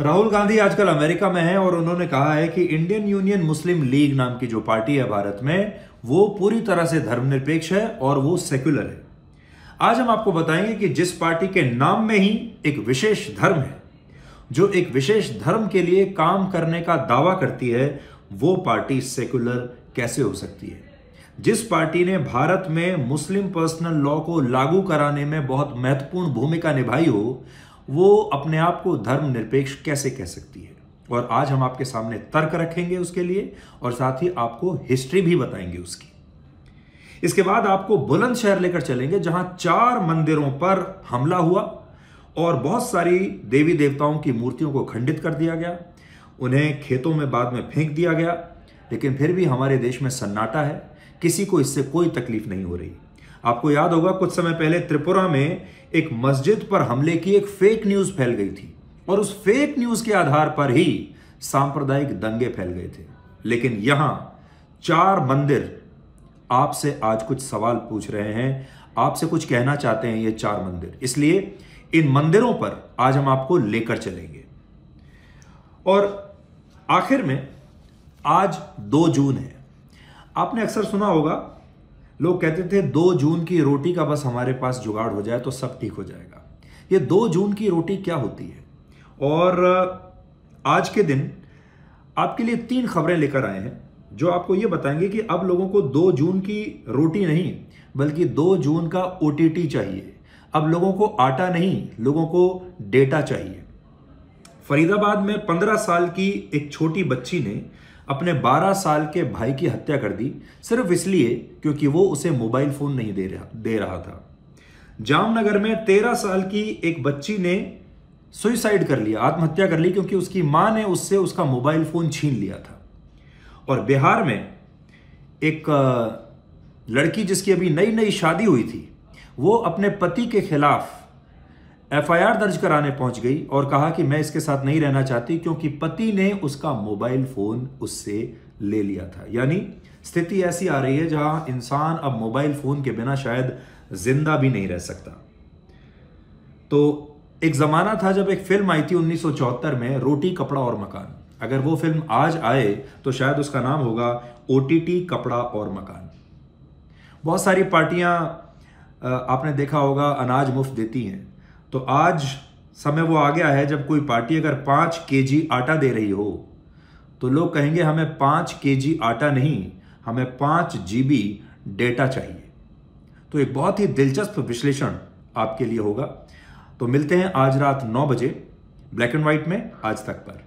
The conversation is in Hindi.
राहुल गांधी आजकल अमेरिका में हैं और उन्होंने कहा है कि इंडियन यूनियन मुस्लिम लीग नाम की जो पार्टी है भारत में वो पूरी तरह से धर्मनिरपेक्ष है और वो सेक्युलर है आज हम आपको बताएंगे कि जिस पार्टी के नाम में ही एक विशेष धर्म है जो एक विशेष धर्म के लिए काम करने का दावा करती है वो पार्टी सेक्युलर कैसे हो सकती है जिस पार्टी ने भारत में मुस्लिम पर्सनल लॉ को लागू कराने में बहुत महत्वपूर्ण भूमिका निभाई हो वो अपने आप को धर्मनिरपेक्ष कैसे कह सकती है और आज हम आपके सामने तर्क रखेंगे उसके लिए और साथ ही आपको हिस्ट्री भी बताएंगे उसकी इसके बाद आपको बुलंदशहर लेकर चलेंगे जहां चार मंदिरों पर हमला हुआ और बहुत सारी देवी देवताओं की मूर्तियों को खंडित कर दिया गया उन्हें खेतों में बाद में फेंक दिया गया लेकिन फिर भी हमारे देश में सन्नाटा है किसी को इससे कोई तकलीफ नहीं हो रही आपको याद होगा कुछ समय पहले त्रिपुरा में एक मस्जिद पर हमले की एक फेक न्यूज फैल गई थी और उस फेक न्यूज के आधार पर ही सांप्रदायिक दंगे फैल गए थे लेकिन यहां चार मंदिर आपसे आज कुछ सवाल पूछ रहे हैं आपसे कुछ कहना चाहते हैं ये चार मंदिर इसलिए इन मंदिरों पर आज हम आपको लेकर चलेंगे और आखिर में आज दो जून है आपने अक्सर सुना होगा लोग कहते थे दो जून की रोटी का बस हमारे पास जुगाड़ हो जाए तो सब ठीक हो जाएगा ये दो जून की रोटी क्या होती है और आज के दिन आपके लिए तीन खबरें लेकर आए हैं जो आपको ये बताएंगे कि अब लोगों को दो जून की रोटी नहीं बल्कि दो जून का ओ चाहिए अब लोगों को आटा नहीं लोगों को डेटा चाहिए फरीदाबाद में पंद्रह साल की एक छोटी बच्ची ने अपने 12 साल के भाई की हत्या कर दी सिर्फ इसलिए क्योंकि वो उसे मोबाइल फोन नहीं दे रहा दे रहा था जामनगर में 13 साल की एक बच्ची ने सुइसाइड कर लिया आत्महत्या कर ली क्योंकि उसकी मां ने उससे उसका मोबाइल फोन छीन लिया था और बिहार में एक लड़की जिसकी अभी नई नई शादी हुई थी वो अपने पति के खिलाफ एफआईआर दर्ज कराने पहुंच गई और कहा कि मैं इसके साथ नहीं रहना चाहती क्योंकि पति ने उसका मोबाइल फोन उससे ले लिया था यानी स्थिति ऐसी आ रही है जहां इंसान अब मोबाइल फोन के बिना शायद जिंदा भी नहीं रह सकता तो एक जमाना था जब एक फिल्म आई थी उन्नीस में रोटी कपड़ा और मकान अगर वो फिल्म आज आए तो शायद उसका नाम होगा ओ कपड़ा और मकान बहुत सारी पार्टियां आपने देखा होगा अनाज मुफ्त देती हैं तो आज समय वो आ गया है जब कोई पार्टी अगर पाँच के आटा दे रही हो तो लोग कहेंगे हमें पाँच के आटा नहीं हमें पाँच जी डेटा चाहिए तो एक बहुत ही दिलचस्प विश्लेषण आपके लिए होगा तो मिलते हैं आज रात नौ बजे ब्लैक एंड व्हाइट में आज तक पर